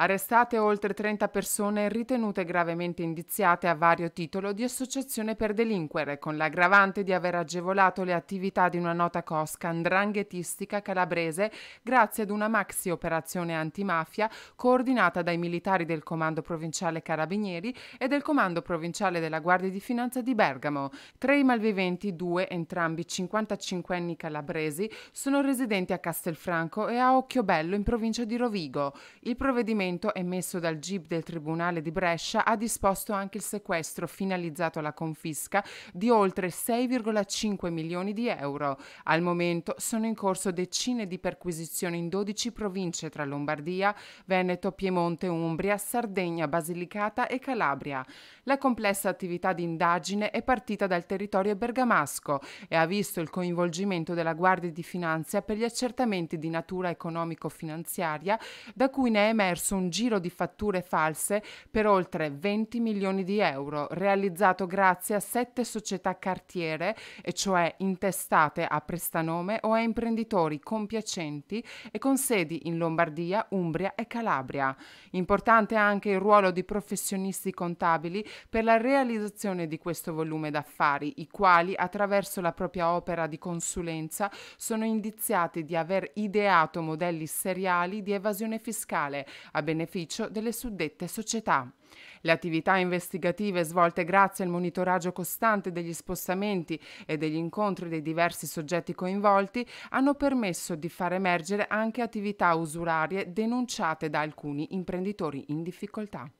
Arrestate oltre 30 persone ritenute gravemente indiziate a vario titolo di associazione per delinquere, con l'aggravante di aver agevolato le attività di una nota cosca andranghetistica calabrese grazie ad una maxi operazione antimafia coordinata dai militari del Comando Provinciale Carabinieri e del Comando Provinciale della Guardia di Finanza di Bergamo. Tra i malviventi, due, entrambi 55 anni calabresi, sono residenti a Castelfranco e a Occhiobello in provincia di Rovigo. Il provvedimento provvedimento, emesso dal GIP del Tribunale di Brescia, ha disposto anche il sequestro finalizzato alla confisca di oltre 6,5 milioni di euro. Al momento sono in corso decine di perquisizioni in 12 province tra Lombardia, Veneto, Piemonte, Umbria, Sardegna, Basilicata e Calabria. La complessa attività di indagine è partita dal territorio bergamasco e ha visto il coinvolgimento della Guardia di Finanza per gli accertamenti di natura economico-finanziaria, da cui ne è emerso un un giro di fatture false per oltre 20 milioni di euro, realizzato grazie a sette società cartiere, e cioè intestate a prestanome o a imprenditori compiacenti e con sedi in Lombardia, Umbria e Calabria. Importante anche il ruolo di professionisti contabili per la realizzazione di questo volume d'affari, i quali attraverso la propria opera di consulenza sono indiziati di aver ideato modelli seriali di evasione fiscale, beneficio delle suddette società. Le attività investigative svolte grazie al monitoraggio costante degli spostamenti e degli incontri dei diversi soggetti coinvolti hanno permesso di far emergere anche attività usurarie denunciate da alcuni imprenditori in difficoltà.